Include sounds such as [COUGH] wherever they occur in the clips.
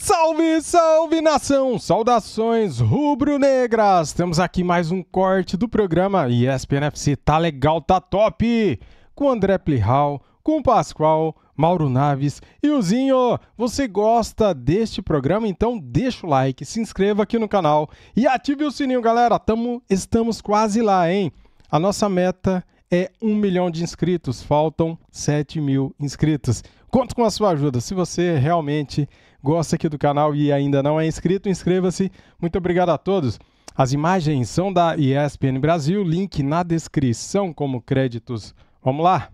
Salve, salve nação! Saudações rubro-negras! Temos aqui mais um corte do programa e FC Tá Legal, Tá Top! Com André Plihal, com Pascoal, Mauro Naves e o Zinho. Você gosta deste programa? Então deixa o like, se inscreva aqui no canal e ative o sininho, galera! Tamo, estamos quase lá, hein? A nossa meta é um milhão de inscritos, faltam 7 mil inscritos. Conto com a sua ajuda. Se você realmente gosta aqui do canal e ainda não é inscrito, inscreva-se. Muito obrigado a todos. As imagens são da ESPN Brasil, link na descrição como créditos. Vamos lá.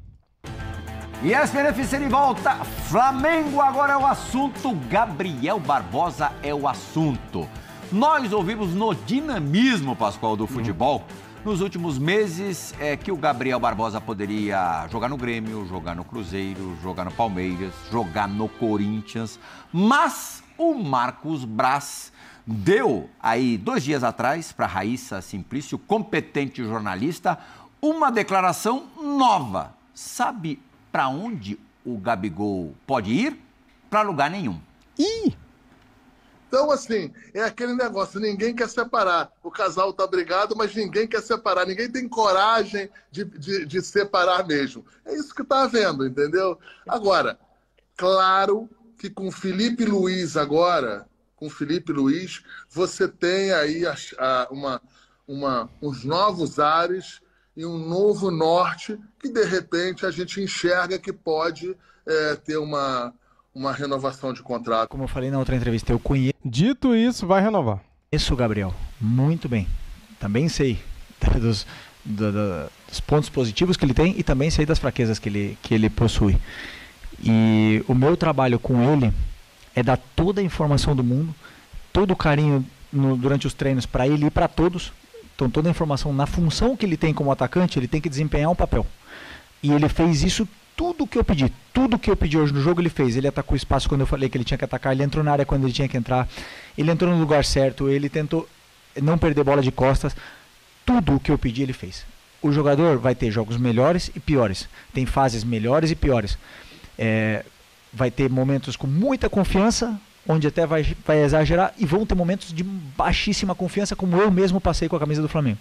ESPN FC de volta. Flamengo agora é o assunto. Gabriel Barbosa é o assunto. Nós ouvimos no dinamismo, Pascoal, do futebol. Hum nos últimos meses é que o Gabriel Barbosa poderia jogar no Grêmio, jogar no Cruzeiro, jogar no Palmeiras, jogar no Corinthians, mas o Marcos Braz deu aí dois dias atrás para Raíssa Simplício, competente jornalista, uma declaração nova. Sabe para onde o Gabigol pode ir? Para lugar nenhum. Ih! Então, assim, é aquele negócio, ninguém quer separar. O casal tá brigado, mas ninguém quer separar. Ninguém tem coragem de, de, de separar mesmo. É isso que tá havendo, entendeu? Agora, claro que com Felipe Luiz agora, com Felipe Luiz, você tem aí a, a, uma, uma, uns novos ares e um novo norte que, de repente, a gente enxerga que pode é, ter uma uma renovação de contrato. Como eu falei na outra entrevista, eu conheço. Dito isso, vai renovar. Isso, Gabriel, muito bem. Também sei [LAUGHS] dos, do, do, dos pontos positivos que ele tem e também sei das fraquezas que ele, que ele possui. E o meu trabalho com ele é dar toda a informação do mundo, todo o carinho no, durante os treinos para ele e para todos. Então, toda a informação na função que ele tem como atacante, ele tem que desempenhar um papel. E ele fez isso tudo que eu pedi, tudo que eu pedi hoje no jogo ele fez. Ele atacou o espaço quando eu falei que ele tinha que atacar, ele entrou na área quando ele tinha que entrar, ele entrou no lugar certo, ele tentou não perder bola de costas. Tudo o que eu pedi ele fez. O jogador vai ter jogos melhores e piores, tem fases melhores e piores. É, vai ter momentos com muita confiança, onde até vai, vai exagerar, e vão ter momentos de baixíssima confiança, como eu mesmo passei com a camisa do Flamengo.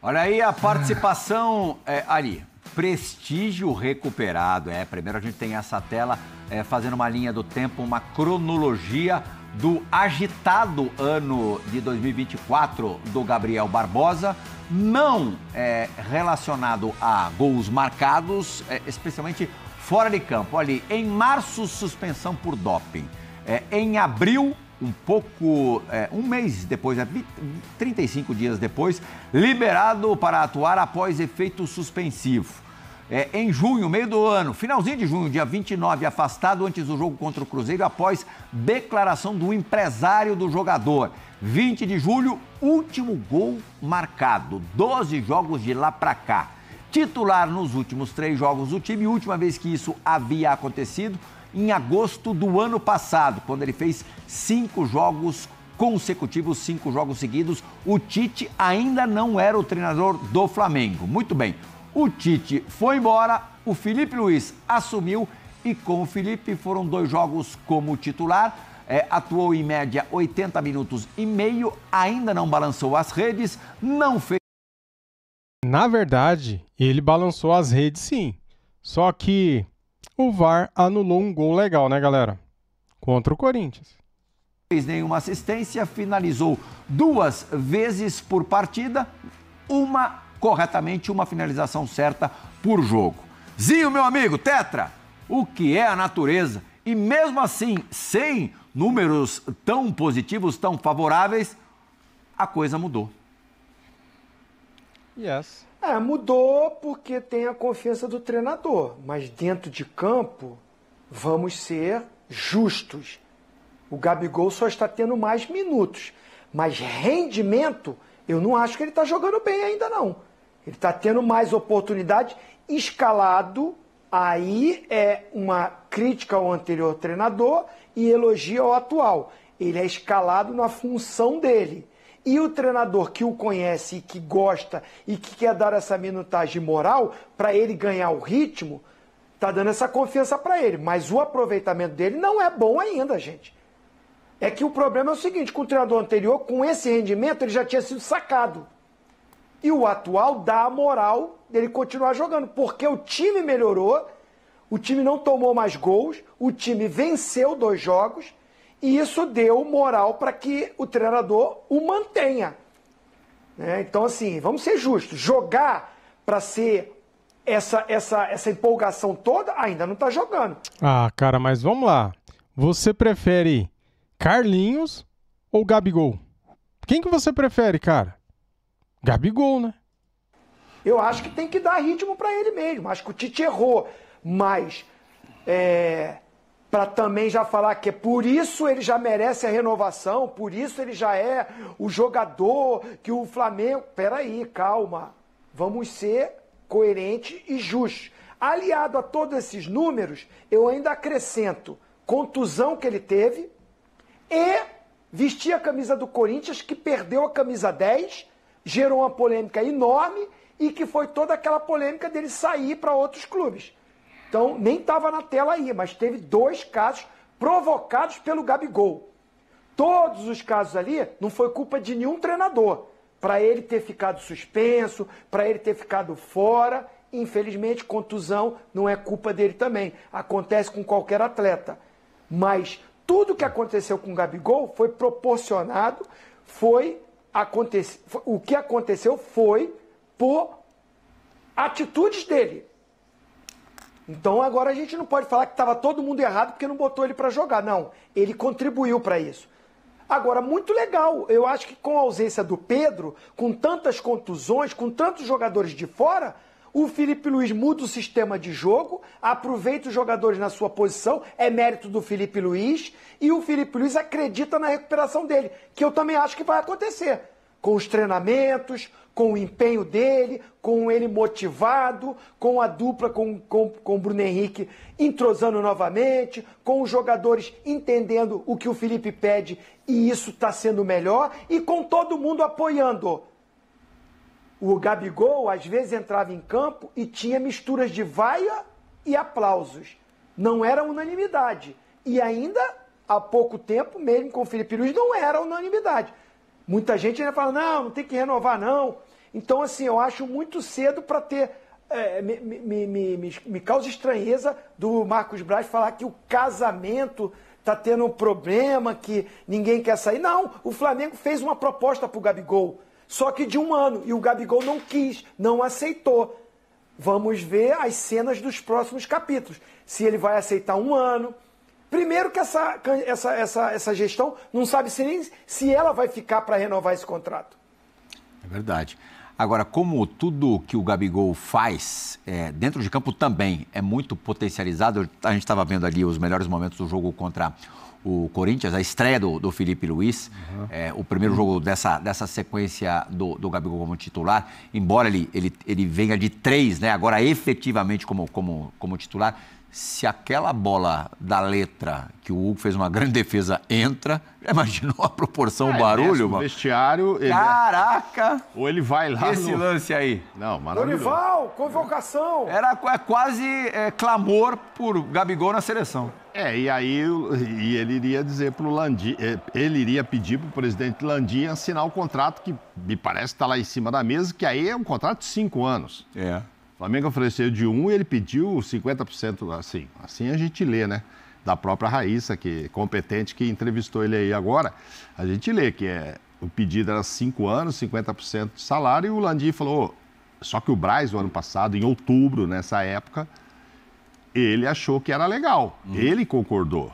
Olha aí a participação é, ali. Prestígio Recuperado. É, primeiro a gente tem essa tela é, fazendo uma linha do tempo, uma cronologia do agitado ano de 2024 do Gabriel Barbosa, não é, relacionado a gols marcados, é, especialmente fora de campo. Ali, em março, suspensão por doping. É, em abril, um pouco, é, um mês depois, é 35 dias depois, liberado para atuar após efeito suspensivo é, em junho, meio do ano, finalzinho de junho, dia 29, afastado antes do jogo contra o Cruzeiro após declaração do empresário do jogador. 20 de julho, último gol marcado, 12 jogos de lá para cá. Titular nos últimos três jogos do time, última vez que isso havia acontecido, em agosto do ano passado, quando ele fez cinco jogos consecutivos, cinco jogos seguidos. O Tite ainda não era o treinador do Flamengo. Muito bem, o Tite foi embora, o Felipe Luiz assumiu e com o Felipe foram dois jogos como titular. É, atuou em média 80 minutos e meio, ainda não balançou as redes, não fez. Na verdade, ele balançou as redes sim. Só que o VAR anulou um gol legal, né, galera? Contra o Corinthians. Fez nenhuma assistência, finalizou duas vezes por partida, uma corretamente uma finalização certa por jogo. Zinho, meu amigo, Tetra, o que é a natureza? E mesmo assim, sem números tão positivos, tão favoráveis, a coisa mudou. Yes. É, mudou porque tem a confiança do treinador, mas dentro de campo vamos ser justos. O Gabigol só está tendo mais minutos, mas rendimento eu não acho que ele está jogando bem ainda não. Ele está tendo mais oportunidade escalado. Aí é uma crítica ao anterior treinador e elogio ao atual. Ele é escalado na função dele. E o treinador que o conhece e que gosta e que quer dar essa minutagem moral para ele ganhar o ritmo, tá dando essa confiança para ele. Mas o aproveitamento dele não é bom ainda, gente. É que o problema é o seguinte: com o treinador anterior, com esse rendimento, ele já tinha sido sacado. E o atual dá a moral dele continuar jogando, porque o time melhorou, o time não tomou mais gols, o time venceu dois jogos, e isso deu moral para que o treinador o mantenha. Né? Então, assim, vamos ser justos: jogar para ser essa, essa, essa empolgação toda, ainda não está jogando. Ah, cara, mas vamos lá. Você prefere Carlinhos ou Gabigol? Quem que você prefere, cara? Gabigol, né? Eu acho que tem que dar ritmo para ele mesmo. Acho que o Tite errou. Mas, é, para também já falar que é por isso ele já merece a renovação, por isso ele já é o jogador que o Flamengo. Peraí, calma. Vamos ser coerentes e justos. Aliado a todos esses números, eu ainda acrescento contusão que ele teve e vestir a camisa do Corinthians, que perdeu a camisa 10 gerou uma polêmica enorme e que foi toda aquela polêmica dele sair para outros clubes. Então, nem estava na tela aí, mas teve dois casos provocados pelo Gabigol. Todos os casos ali não foi culpa de nenhum treinador. Para ele ter ficado suspenso, para ele ter ficado fora, infelizmente, contusão não é culpa dele também. Acontece com qualquer atleta. Mas tudo que aconteceu com o Gabigol foi proporcionado, foi o que aconteceu foi por atitudes dele. Então agora a gente não pode falar que estava todo mundo errado porque não botou ele para jogar. Não, ele contribuiu para isso. Agora, muito legal. Eu acho que com a ausência do Pedro, com tantas contusões, com tantos jogadores de fora, o Felipe Luiz muda o sistema de jogo, aproveita os jogadores na sua posição, é mérito do Felipe Luiz, e o Felipe Luiz acredita na recuperação dele, que eu também acho que vai acontecer. Com os treinamentos, com o empenho dele, com ele motivado, com a dupla, com, com, com o Bruno Henrique entrosando novamente, com os jogadores entendendo o que o Felipe pede e isso está sendo melhor, e com todo mundo apoiando. O Gabigol às vezes entrava em campo e tinha misturas de vaia e aplausos. Não era unanimidade. E ainda há pouco tempo, mesmo com o Felipe Luiz, não era unanimidade. Muita gente ainda fala, não, não tem que renovar, não. Então, assim, eu acho muito cedo para ter. É, me, me, me, me, causa estranheza do Marcos Braz falar que o casamento está tendo um problema, que ninguém quer sair. Não, o Flamengo fez uma proposta para o Gabigol só que de um ano. E o Gabigol não quis, não aceitou. Vamos ver as cenas dos próximos capítulos. Se ele vai aceitar um ano. Primeiro que essa, essa, essa, essa gestão não sabe se nem se ela vai ficar para renovar esse contrato. É verdade. Agora, como tudo que o Gabigol faz é, dentro de campo também é muito potencializado, a gente estava vendo ali os melhores momentos do jogo contra o Corinthians, a estreia do, do Felipe Luiz, uhum. é, o primeiro jogo dessa, dessa sequência do, do Gabigol como titular, embora ele, ele, ele venha de três, né, agora efetivamente como, como, como titular, se aquela bola da letra, que o Hugo fez uma grande [LAUGHS] defesa, entra, já imaginou a proporção, ah, o é, barulho, mano? vestiário... Ele... É- Caraca! Ou ele vai lá Esse no... lance aí. Não, maravilhoso. Dorival, convocação! Era é quase é, clamor por Gabigol na seleção. É, e aí e ele iria dizer o Landi, é, ele iria pedir pro presidente Landim assinar o contrato que me parece está lá em cima da mesa, que aí é um contrato de cinco anos. É. Flamengo ofereceu de um e ele pediu 50%, assim, assim a gente lê, né? Da própria Raíssa, que competente, que entrevistou ele aí agora. A gente lê que é, o pedido era 5 anos, 50% de salário, e o Landim falou, só que o Braz, no ano passado, em outubro, nessa época, ele achou que era legal. Uhum. Ele concordou.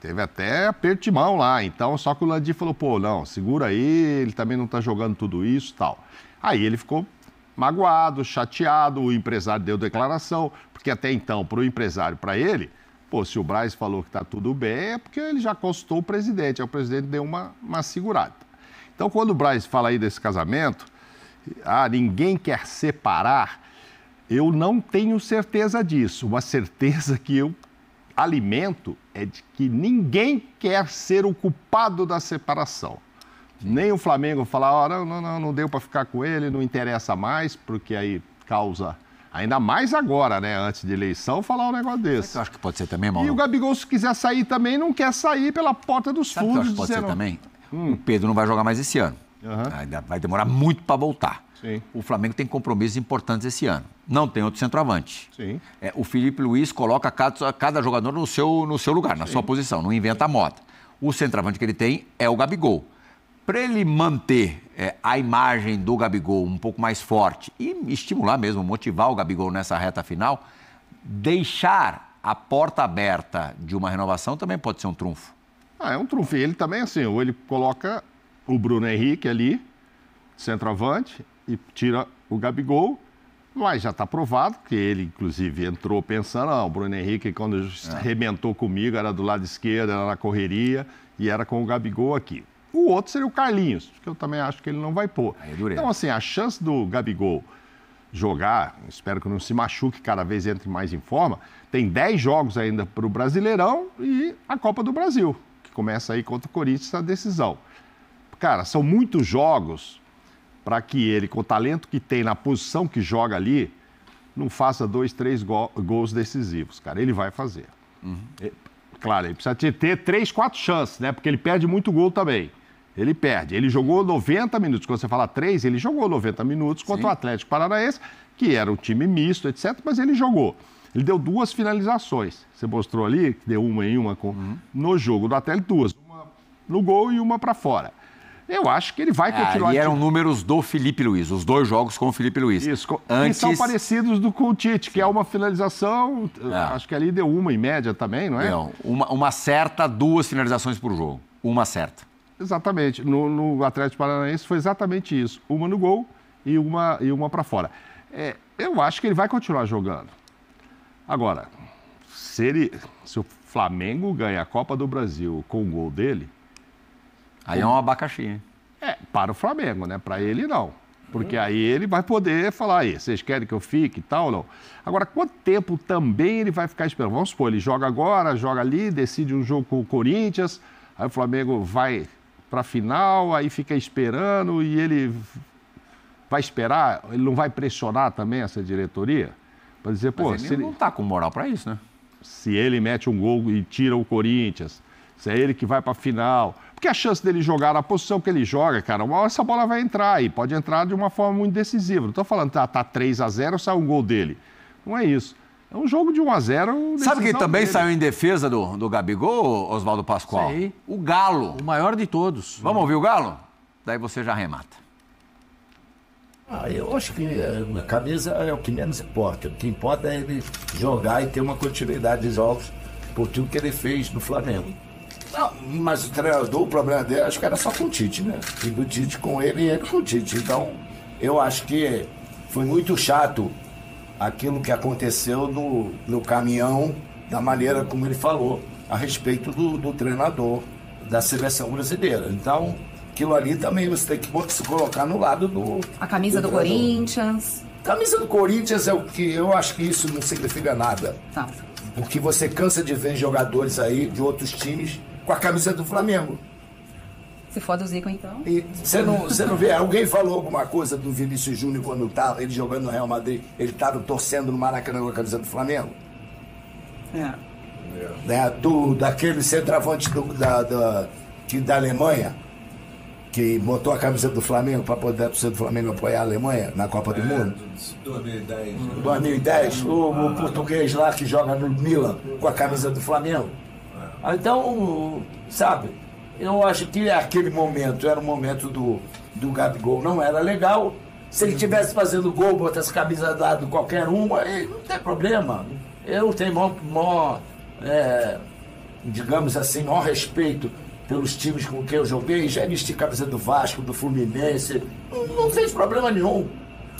Teve até aperto de mão lá. Então, só que o Landim falou, pô, não, segura aí, ele também não está jogando tudo isso tal. Aí ele ficou magoado, chateado, o empresário deu declaração, porque até então, para o empresário, para ele, pô, se o Braz falou que está tudo bem, é porque ele já consultou o presidente, aí o presidente deu uma, uma segurada. Então, quando o Braz fala aí desse casamento, ah, ninguém quer separar, eu não tenho certeza disso. Uma certeza que eu alimento é de que ninguém quer ser o culpado da separação. Nem o Flamengo falar, oh, não, não, não, não deu para ficar com ele, não interessa mais, porque aí causa Ainda mais agora, né? Antes de eleição, falar um negócio desse. Eu acho que pode ser também, Mauro. E o Gabigol, se quiser sair também, não quer sair pela porta dos Sabe fundos. Que eu acho que pode ser também? Hum. O Pedro não vai jogar mais esse ano. Uhum. Vai demorar muito para voltar. Sim. O Flamengo tem compromissos importantes esse ano. Não tem outro centroavante. Sim. É, o Felipe Luiz coloca cada, cada jogador no seu, no seu lugar, Sim. na sua posição, não inventa a moda. O centroavante que ele tem é o Gabigol para ele manter é, a imagem do Gabigol um pouco mais forte e estimular mesmo, motivar o Gabigol nessa reta final, deixar a porta aberta de uma renovação também pode ser um trunfo. Ah, é um trunfo. Ele também, assim, ou ele coloca o Bruno Henrique ali, centroavante, e tira o Gabigol, mas já está provado que ele, inclusive, entrou pensando, não, ah, o Bruno Henrique, quando é. arrebentou comigo, era do lado esquerdo, era na correria, e era com o Gabigol aqui. O outro seria o Carlinhos, que eu também acho que ele não vai pôr. É então, assim, a chance do Gabigol jogar, espero que não se machuque, cada vez entre mais em forma, tem 10 jogos ainda para o Brasileirão e a Copa do Brasil, que começa aí contra o Corinthians a decisão. Cara, são muitos jogos para que ele, com o talento que tem na posição que joga ali, não faça dois, três go gols decisivos, cara. Ele vai fazer. Uhum. É, claro, ele precisa ter três, quatro chances, né? Porque ele perde muito gol também. Ele perde. Ele jogou 90 minutos. Quando você fala três, ele jogou 90 minutos contra Sim. o Atlético Paranaense, que era um time misto, etc. Mas ele jogou. Ele deu duas finalizações. Você mostrou ali, que deu uma em uma com... uhum. no jogo do Atlético, duas. Uma no gol e uma para fora. Eu acho que ele vai ah, continuar. Ah, e eram de... números do Felipe Luiz, os dois jogos com o Felipe Luiz. Isso, com... Antes... são parecidos do com o Tite, que é uma finalização, é. acho que ali deu uma em média também, não é? Não, uma, uma certa, duas finalizações por jogo. Uma certa. Exatamente. No, no Atlético Paranaense foi exatamente isso. Uma no gol e uma, e uma para fora. É, eu acho que ele vai continuar jogando. Agora, se, ele, se o Flamengo ganha a Copa do Brasil com o gol dele. Aí é um abacaxi, hein? É, para o Flamengo, né? Para ele não. Porque aí ele vai poder falar aí, vocês querem que eu fique e tal ou não. Agora, quanto tempo também ele vai ficar esperando? Vamos supor, ele joga agora, joga ali, decide um jogo com o Corinthians, aí o Flamengo vai para a final, aí fica esperando e ele vai esperar, ele não vai pressionar também essa diretoria para dizer, pô, Mas ele, ele não está com moral para isso, né? Se ele mete um gol e tira o Corinthians, se é ele que vai para a final, porque a chance dele jogar na posição que ele joga, cara, essa bola vai entrar e pode entrar de uma forma muito decisiva. Não estou falando, tá, tá 3 a 0 sai um gol dele. Não é isso. É um jogo de 1 a 0 Sabe quem também dele. saiu em defesa do, do Gabigol, Oswaldo Pascoal? Sei. O Galo. O maior de todos. Vamos ouvir o Galo? Daí você já remata. Ah, eu acho que é, a camisa é o que menos importa. O que importa é ele jogar e ter uma continuidade de jogos por tudo que ele fez no Flamengo. Não, mas o treinador, o problema dele, acho que era só com o Tite, né? E do Tite com ele e ele com o Tite. Então, eu acho que foi muito chato aquilo que aconteceu no, no caminhão, da maneira como ele falou, a respeito do, do treinador da seleção brasileira. Então, aquilo ali também você tem que se colocar no lado do. A camisa do, do Corinthians. Camisa do Corinthians é o que eu acho que isso não significa nada. Tá. Porque você cansa de ver jogadores aí de outros times com a camisa do Flamengo. Se foda o Zico, então. E você não, você não vê, alguém falou alguma coisa do Vinícius Júnior quando estava ele jogando no Real Madrid, ele estava torcendo no Maracanã com a camisa do Flamengo? É. Né, do, daquele centroavante do, da, da, que, da Alemanha, que botou a camisa do Flamengo para poder pro do Flamengo apoiar a Alemanha na Copa é, do Mundo. 2010. 2010, né? o, o português lá que joga no Milan com a camisa do Flamengo. É. Então, sabe? Eu acho que aquele momento era o momento do, do Gabigol, não era legal. Se ele estivesse fazendo gol, botasse camisa dado qualquer uma, não tem problema. Eu tenho maior, maior é, digamos assim, maior respeito pelos times com quem eu joguei, já vesti camisa do Vasco, do Fluminense, não, fez problema nenhum.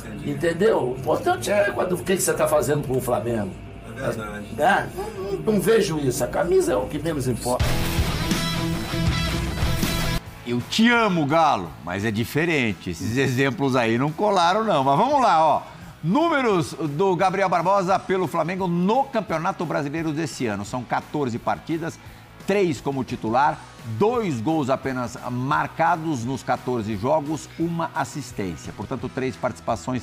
Entendi. Entendeu? O importante é quando, o que, que você está fazendo com o Flamengo. É verdade. É, né? não, não, não vejo isso. A camisa é o que menos importa. Eu te amo, Galo, mas é diferente. Esses exemplos aí não colaram, não. Mas vamos lá, ó. Números do Gabriel Barbosa pelo Flamengo no Campeonato Brasileiro desse ano. São 14 partidas, 3 como titular, dois gols apenas marcados nos 14 jogos, uma assistência. Portanto, três participações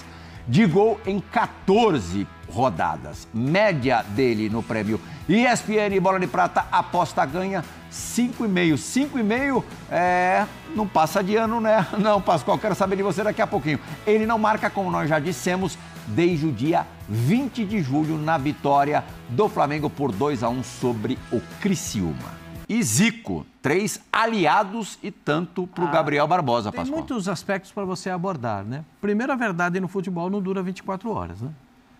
de gol em 14 rodadas. Média dele no prêmio ESPN Bola de Prata aposta ganha 5,5. 5,5 é, não passa de ano, né? [LAUGHS] Não, Pascoal, quero saber de você daqui a pouquinho. Ele não marca, como nós já dissemos, desde o dia 20 de julho na vitória do Flamengo por 2 a 1 sobre o Criciúma e Zico. Três aliados e tanto para o ah, Gabriel Barbosa, Pascoal. Tem muitos aspectos para você abordar, né? Primeiro, a verdade no futebol não dura 24 horas, né?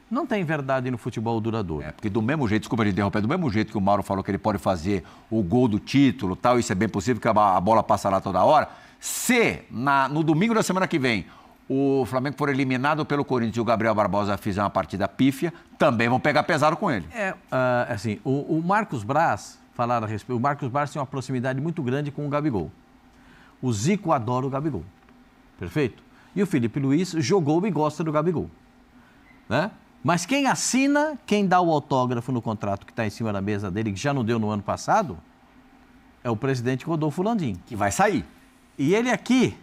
Não tem verdade no futebol duradouro. É, porque do mesmo jeito, desculpa de interromper, é do mesmo jeito que o Mauro falou que ele pode fazer o gol do título tal, isso é bem possível, que a bola passa lá toda hora. Se na, no domingo da semana que vem o Flamengo for eliminado pelo Corinthians e o Gabriel Barbosa fizer uma partida pífia, também vão pegar pesado com ele. É, uh, assim, o, o Marcos Braz falar a respeito. O Marcos Barros tem uma proximidade muito grande com o Gabigol. O Zico adora o Gabigol. Perfeito? E o Felipe Luiz jogou e gosta do Gabigol. Né? Mas quem assina, quem dá o autógrafo no contrato que está em cima da mesa dele, que já não deu no ano passado, é o presidente Rodolfo Landim. Que vai sair. E ele aqui,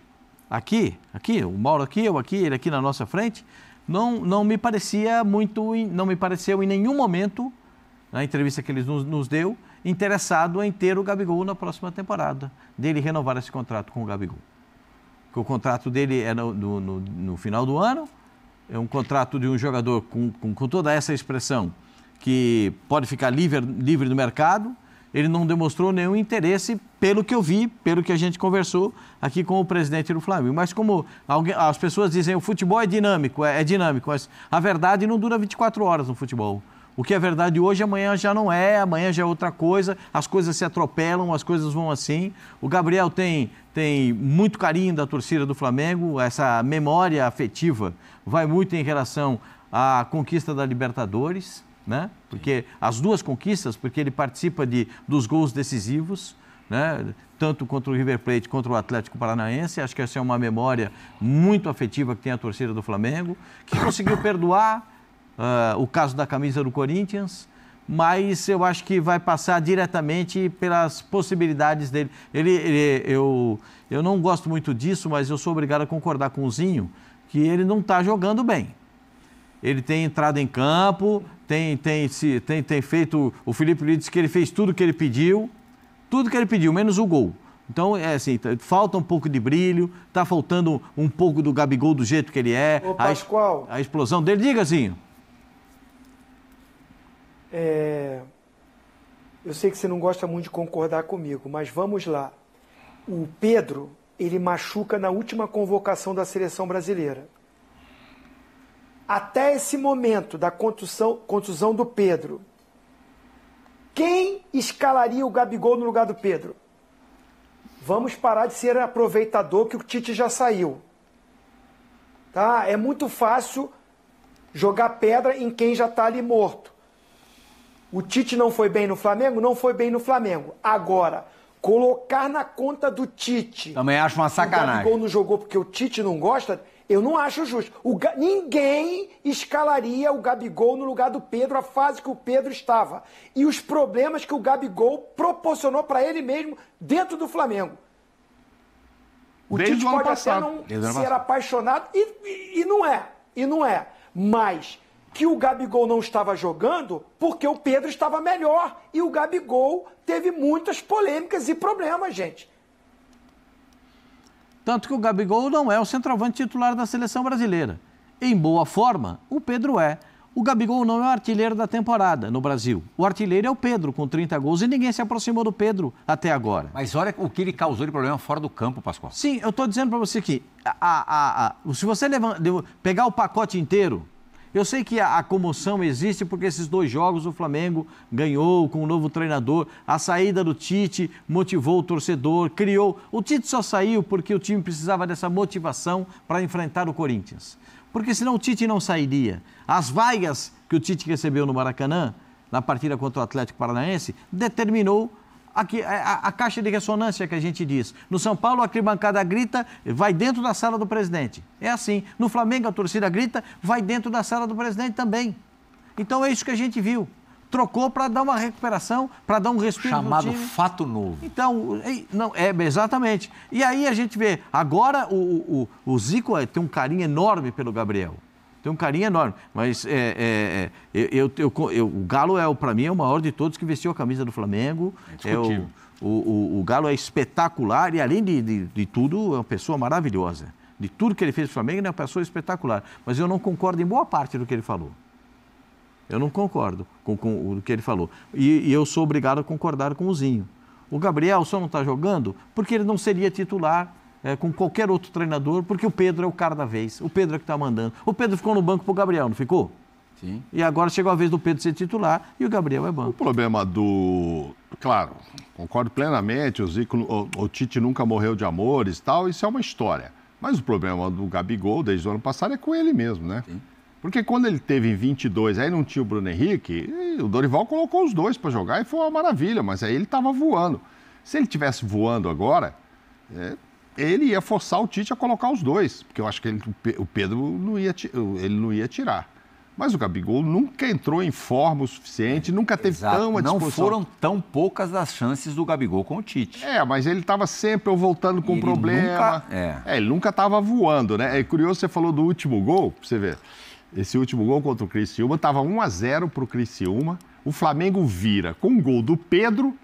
aqui, aqui, o Mauro aqui, eu aqui, ele aqui na nossa frente, não, não me parecia muito, não me pareceu em nenhum momento na entrevista que ele nos, nos deu, interessado em ter o Gabigol na próxima temporada, dele renovar esse contrato com o Gabigol. Porque o contrato dele é no, no, no final do ano, é um contrato de um jogador com, com, com toda essa expressão que pode ficar livre, livre no mercado. Ele não demonstrou nenhum interesse, pelo que eu vi, pelo que a gente conversou aqui com o presidente do Flamengo. Mas como alguém, as pessoas dizem, o futebol é dinâmico, é, é dinâmico, mas a verdade não dura 24 horas no futebol. O que é verdade hoje, amanhã já não é, amanhã já é outra coisa, as coisas se atropelam, as coisas vão assim. O Gabriel tem, tem muito carinho da torcida do Flamengo, essa memória afetiva vai muito em relação à conquista da Libertadores, né? Porque as duas conquistas, porque ele participa de, dos gols decisivos, né? tanto contra o River Plate quanto o Atlético Paranaense. Acho que essa é uma memória muito afetiva que tem a torcida do Flamengo, que conseguiu perdoar uh, o caso da camisa do Corinthians, mas eu acho que vai passar diretamente pelas possibilidades dele. Ele, ele eu, eu não gosto muito disso, mas eu sou obrigado a concordar com o Zinho que ele não está jogando bem. Ele tem entrado em campo, tem, tem, se, tem, tem feito. O Felipe Luiz disse que ele fez tudo que ele pediu, tudo que ele pediu, menos o gol. Então, é assim, tá, falta um pouco de brilho, está faltando um pouco do Gabigol do jeito que ele é. Ô, Pascoal. A, a explosão dele. Diga, Zinho. É... Eu sei que você não gosta muito de concordar comigo, mas vamos lá. O Pedro, ele machuca na última convocação da seleção brasileira. Até esse momento da contusão, contusão do Pedro, quem escalaria o Gabigol no lugar do Pedro? Vamos parar de ser aproveitador que o Tite já saiu. Tá? É muito fácil jogar pedra em quem já está ali morto. O Tite não foi bem no Flamengo? Não foi bem no Flamengo. Agora, colocar na conta do Tite. Também acho uma sacanagem. O Gabigol não jogou porque o Tite não gosta, eu não acho justo. Ga... Ninguém escalaria o Gabigol no lugar do Pedro, a fase que o Pedro estava. E os problemas que o Gabigol proporcionou para ele mesmo dentro do Flamengo. O Desde Tite o pode passado. até não Desde ser apaixonado, e, e, e não é, e não é. Mas que o Gabigol não estava jogando porque o Pedro estava melhor. E o Gabigol teve muitas polêmicas e problemas, gente. Tanto que o Gabigol não é o centroavante titular da seleção brasileira. Em boa forma, o Pedro é. O Gabigol não é o artilheiro da temporada no Brasil. O artilheiro é o Pedro, com 30 gols, e ninguém se aproximou do Pedro até agora. Mas olha o que ele causou de problema fora do campo, Pascoal. Sim, eu estou dizendo para você que a, a, a, se você pegar o pacote inteiro, eu sei que a, a comoção existe porque esses dois jogos o Flamengo ganhou com o um novo treinador. A saída do Tite motivou o torcedor, criou. O Tite só saiu porque o time precisava dessa motivação para enfrentar o Corinthians. Porque senão o Tite não sairia. As vagas que o Tite recebeu no Maracanã, na partida contra o Atlético Paranaense, determinou Aqui, é, a, a, caixa de ressonância que a gente diz. No São Paulo, a arquibancada grita, vai dentro da sala do presidente. É assim. No Flamengo, a torcida grita, vai dentro da sala do presidente também. Então é isso que a gente viu. Trocou para dar uma recuperação, para dar um respiro. Chamado fato novo. Então, é, não, é exatamente. E aí a gente vê, agora o, o, o Zico é, tem um carinho enorme pelo Gabriel. Tem um carinho enorme, mas é, é, é eu, eu, eu, o Galo, é, para mim, é o maior de todos que vestiu a camisa do Flamengo. É, é o, o, o, o, Galo é espetacular e, além de, de, de tudo, é uma pessoa maravilhosa. De tudo que ele fez no Flamengo, ele é uma pessoa espetacular. Mas eu não concordo em boa parte do que ele falou. Eu não concordo com, com o que ele falou. E, e, eu sou obrigado a concordar com o Zinho. O Gabriel só não está jogando porque ele não seria titular é, com qualquer outro treinador, porque o Pedro é o cara da vez. O Pedro é que está mandando. O Pedro ficou no banco para o Gabriel, não ficou? Sim. E agora chegou a vez do Pedro ser titular e o Gabriel é banco. O problema do. Claro, concordo plenamente, o, Zico, o, o Tite nunca morreu de amores tal, isso é uma história. Mas o problema do Gabigol desde o ano passado é com ele mesmo, né? Sim. Porque quando ele teve em 22, aí não tinha o Bruno Henrique, o Dorival colocou os dois para jogar e foi uma maravilha, mas aí ele estava voando. Se ele tivesse voando agora, é, ele ia forçar o Tite a colocar os dois, porque eu acho que ele, o Pedro não ia, ele não ia tirar. Mas o Gabigol nunca entrou em forma o suficiente, nunca teve Exato. tão disposição. Não foram tão poucas as chances do Gabigol com o Tite. É, mas ele estava sempre voltando com um problema. Nunca, é. é. ele nunca estava voando, né? É curioso, você falou do último gol, pra você ver. Esse último gol contra o Criciúma estava 1 a 0 para o Criciúma. O Flamengo vira com um gol do Pedro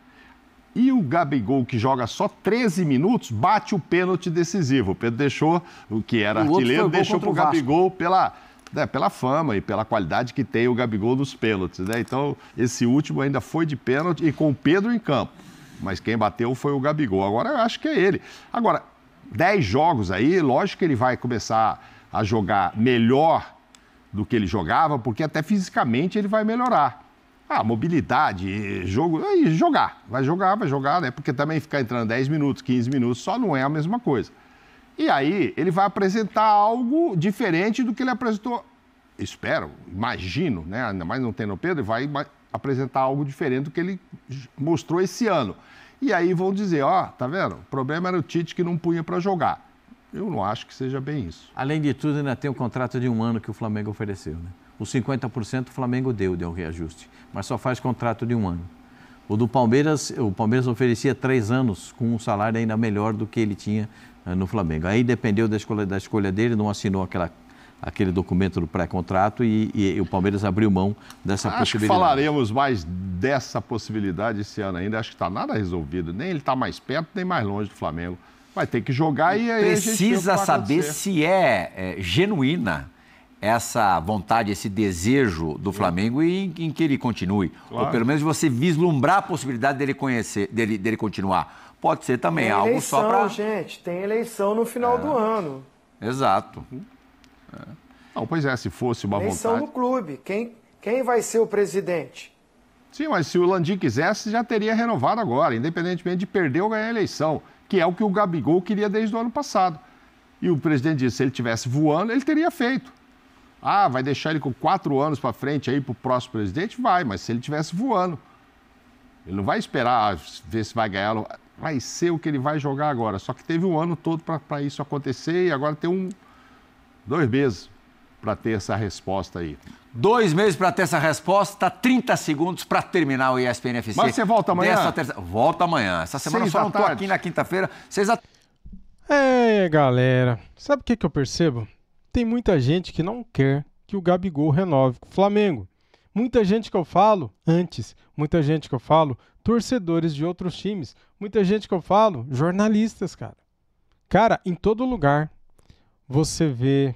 e o Gabigol, que joga só 13 minutos, bate o pênalti decisivo. O Pedro deixou, o que era o artilheiro, deixou para o Gabigol pela, né, pela fama e pela qualidade que tem o Gabigol nos pênaltis. Né? Então, esse último ainda foi de pênalti e com o Pedro em campo. Mas quem bateu foi o Gabigol. Agora eu acho que é ele. Agora, 10 jogos aí, lógico que ele vai começar a jogar melhor do que ele jogava, porque até fisicamente ele vai melhorar. Ah, mobilidade, eh, jogo, aí jogar. Vai jogar, vai jogar, né? Porque também ficar entrando 10 minutos, 15 minutos, só não é a mesma coisa. E aí ele vai apresentar algo diferente do que ele apresentou. Espero, imagino, né? Ainda mais não tendo Pedro, vai apresentar algo diferente do que ele mostrou esse ano. E aí vão dizer, ó, oh, tá vendo? O problema era o Tite que não punha para jogar. Eu não acho que seja bem isso. Além de tudo, ainda tem o contrato de um ano que o Flamengo ofereceu, né? Os 50% o Flamengo deu, de um reajuste, mas só faz contrato de um ano. O do Palmeiras, o Palmeiras oferecia três anos com um salário ainda melhor do que ele tinha eh, no Flamengo. Aí dependeu da escolha, da escolha dele, não assinou aquela aquele documento do pré-contrato e, e, e, o Palmeiras abriu mão dessa acho possibilidade. Acho que falaremos mais dessa possibilidade esse ano ainda. Acho que está nada resolvido. Nem ele está mais perto, nem mais longe do Flamengo. Vai ter que jogar e aí Precisa a gente saber se é, é genuína essa vontade, esse desejo do Flamengo e em, em que ele continue. Claro. Ou pelo menos você vislumbrar a possibilidade dele conhecer, dele, dele continuar. Pode ser também tem algo eleição, só para. gente, tem eleição no final é. do ano. Exato. É. Não, pois é, se fosse uma eleição vontade. Eleição no clube. Quem, quem vai ser o presidente? Sim, mas se o Landim quisesse, já teria renovado agora, independentemente de perder ou ganhar a eleição, que é o que o Gabigol queria desde o ano passado. E o presidente disse, se ele tivesse voando, ele teria feito. Ah, vai deixar ele com quatro anos para frente aí para o próximo presidente? Vai, mas se ele estivesse voando. Ele não vai esperar ver se vai ganhar. Vai ser o que ele vai jogar agora. Só que teve um ano todo para isso acontecer e agora tem um. dois meses para ter essa resposta aí. Dois meses para ter essa resposta, 30 tá segundos para terminar o ESPN FC. Mas você volta amanhã? Terça... Volta amanhã. Essa semana Seis só não tô aqui na quinta-feira. Seis Ei, É, galera. Sabe o que, que eu percebo? Tem muita gente que não quer que o Gabigol renove com o Flamengo. Muita gente que eu falo antes, muita gente que eu falo torcedores de outros times, muita gente que eu falo jornalistas, cara. Cara, em todo lugar você vê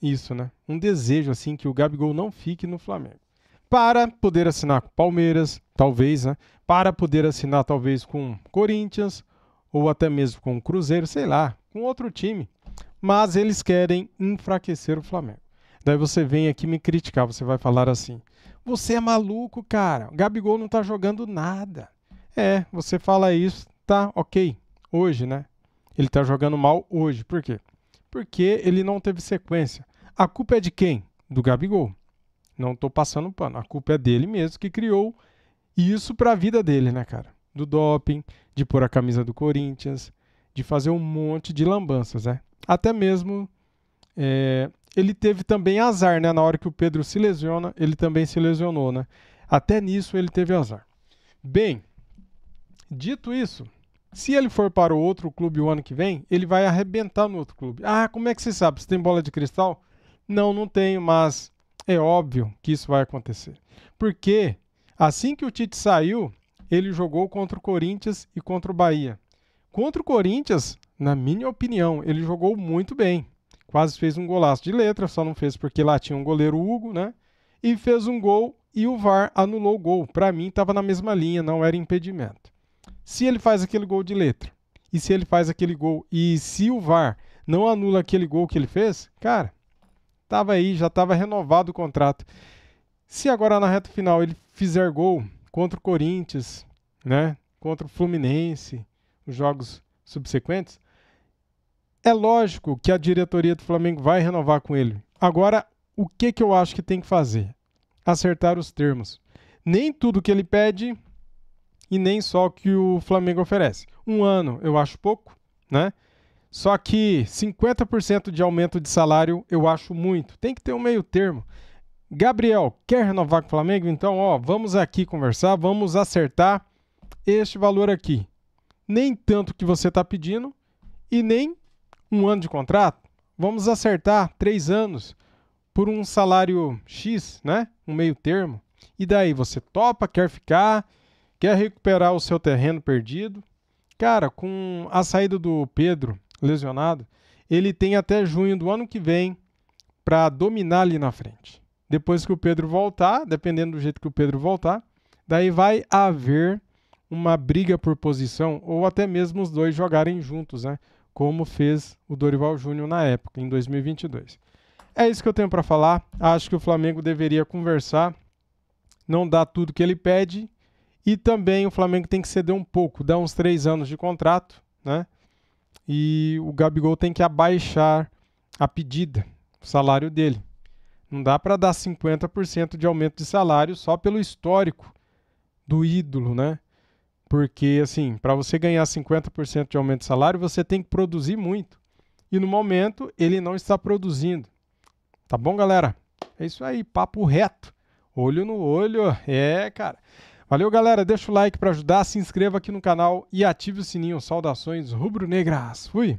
isso, né? Um desejo assim que o Gabigol não fique no Flamengo. Para poder assinar com Palmeiras, talvez, né? Para poder assinar talvez com Corinthians ou até mesmo com Cruzeiro, sei lá, com outro time mas eles querem enfraquecer o Flamengo. Daí você vem aqui me criticar, você vai falar assim: você é maluco, cara. O Gabigol não tá jogando nada. É, você fala isso, tá ok. Hoje, né? Ele tá jogando mal hoje. Por quê? Porque ele não teve sequência. A culpa é de quem? Do Gabigol. Não tô passando pano. A culpa é dele mesmo que criou isso pra vida dele, né, cara? Do doping, de pôr a camisa do Corinthians, de fazer um monte de lambanças, né? até mesmo é, ele teve também azar, né? Na hora que o Pedro se lesiona, ele também se lesionou, né? Até nisso ele teve azar. Bem, dito isso, se ele for para o outro clube o ano que vem, ele vai arrebentar no outro clube. Ah, como é que você sabe? Você tem bola de cristal? Não, não tenho, mas é óbvio que isso vai acontecer. Porque assim que o Tite saiu, ele jogou contra o Corinthians e contra o Bahia. Contra o Corinthians, na minha opinião, ele jogou muito bem. Quase fez um golaço de letra, só não fez porque lá tinha um goleiro Hugo, né? E fez um gol e o VAR anulou o gol. Para mim, estava na mesma linha, não era impedimento. Se ele faz aquele gol de letra, e se ele faz aquele gol, e se o VAR não anula aquele gol que ele fez, cara, tava aí, já estava renovado o contrato. Se agora na reta final ele fizer gol contra o Corinthians, né? Contra o Fluminense, os jogos subsequentes, é lógico que a diretoria do Flamengo vai renovar com ele. Agora, o que, que eu acho que tem que fazer? Acertar os termos. Nem tudo que ele pede e nem só o que o Flamengo oferece. Um ano eu acho pouco, né? Só que 50% de aumento de salário eu acho muito. Tem que ter um meio termo. Gabriel, quer renovar com o Flamengo? Então, ó, vamos aqui conversar, vamos acertar este valor aqui. Nem tanto que você está pedindo e nem um ano de contrato, vamos acertar três anos por um salário X, né? Um meio termo. E daí você topa, quer ficar, quer recuperar o seu terreno perdido. Cara, com a saída do Pedro lesionado, ele tem até junho do ano que vem para dominar ali na frente. Depois que o Pedro voltar, dependendo do jeito que o Pedro voltar, daí vai haver uma briga por posição ou até mesmo os dois jogarem juntos, né? como fez o Dorival Júnior na época, em 2022. É isso que eu tenho para falar. Acho que o Flamengo deveria conversar, não dar tudo que ele pede e também o Flamengo tem que ceder um pouco, dar uns três anos de contrato, né? E o Gabigol tem que abaixar a pedida, o salário dele. Não dá para dar 50% de aumento de salário só pelo histórico do ídolo, né? Porque, assim, para você ganhar 50% de aumento de salário, você tem que produzir muito. E no momento, ele não está produzindo. Tá bom, galera? É isso aí, papo reto. Olho no olho. É, cara. Valeu, galera. Deixa o like para ajudar, se inscreva aqui no canal e ative o sininho. Saudações rubro-negras. Fui!